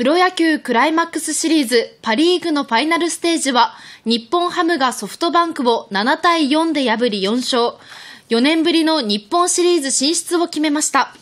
プロ野球クライマックスシリーズパリーグのファイナルステージは、日本ハムがソフトバンクを7対4で破り4勝。4年ぶりの日本シリーズ進出を決めました。